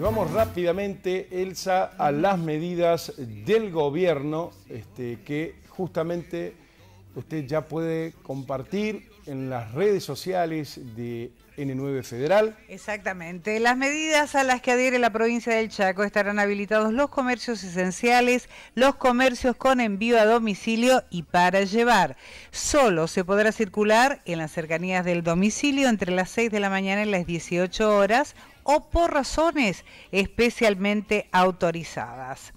Y vamos rápidamente, Elsa, a las medidas del gobierno este, que justamente usted ya puede compartir en las redes sociales de N9 Federal. Exactamente. Las medidas a las que adhiere la provincia del Chaco estarán habilitados los comercios esenciales, los comercios con envío a domicilio y para llevar. Solo se podrá circular en las cercanías del domicilio entre las 6 de la mañana y las 18 horas o por razones especialmente autorizadas.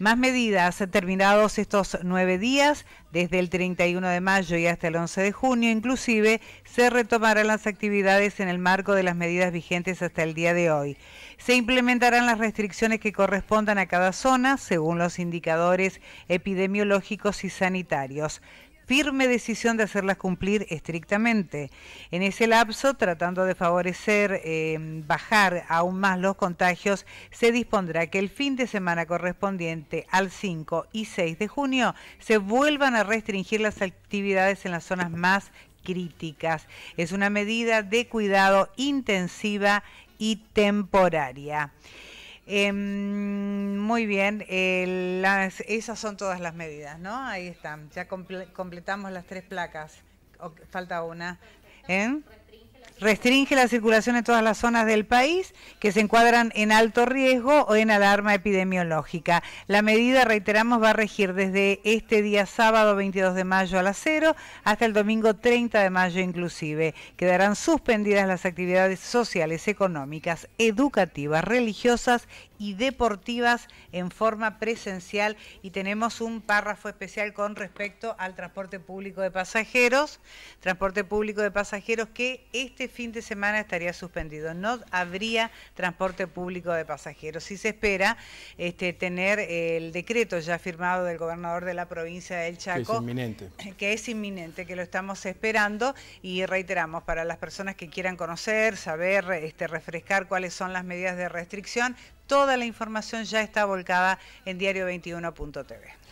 Más medidas, terminados estos nueve días, desde el 31 de mayo y hasta el 11 de junio, inclusive se retomarán las actividades en el marco de las medidas vigentes hasta el día de hoy. Se implementarán las restricciones que correspondan a cada zona según los indicadores epidemiológicos y sanitarios firme decisión de hacerlas cumplir estrictamente. En ese lapso, tratando de favorecer em, bajar aún más los contagios, se dispondrá que el fin de semana correspondiente al 5 y 6 de junio se vuelvan a restringir las actividades en las zonas más críticas. Es una medida de cuidado intensiva y temporaria. Em, muy bien, las, esas son todas las medidas, ¿no? Ahí están, ya completamos las tres placas, falta una. ¿eh? restringe la circulación en todas las zonas del país que se encuadran en alto riesgo o en alarma epidemiológica. La medida, reiteramos, va a regir desde este día sábado 22 de mayo a las 0 hasta el domingo 30 de mayo inclusive. Quedarán suspendidas las actividades sociales, económicas, educativas, religiosas y deportivas en forma presencial y tenemos un párrafo especial con respecto al transporte público de pasajeros, transporte público de pasajeros que este fin de semana estaría suspendido. No habría transporte público de pasajeros. Si se espera este, tener eh, el decreto ya firmado del gobernador de la provincia del Chaco. Que es inminente. Que lo estamos esperando y reiteramos, para las personas que quieran conocer, saber, este, refrescar cuáles son las medidas de restricción, toda la información ya está volcada en diario21.tv.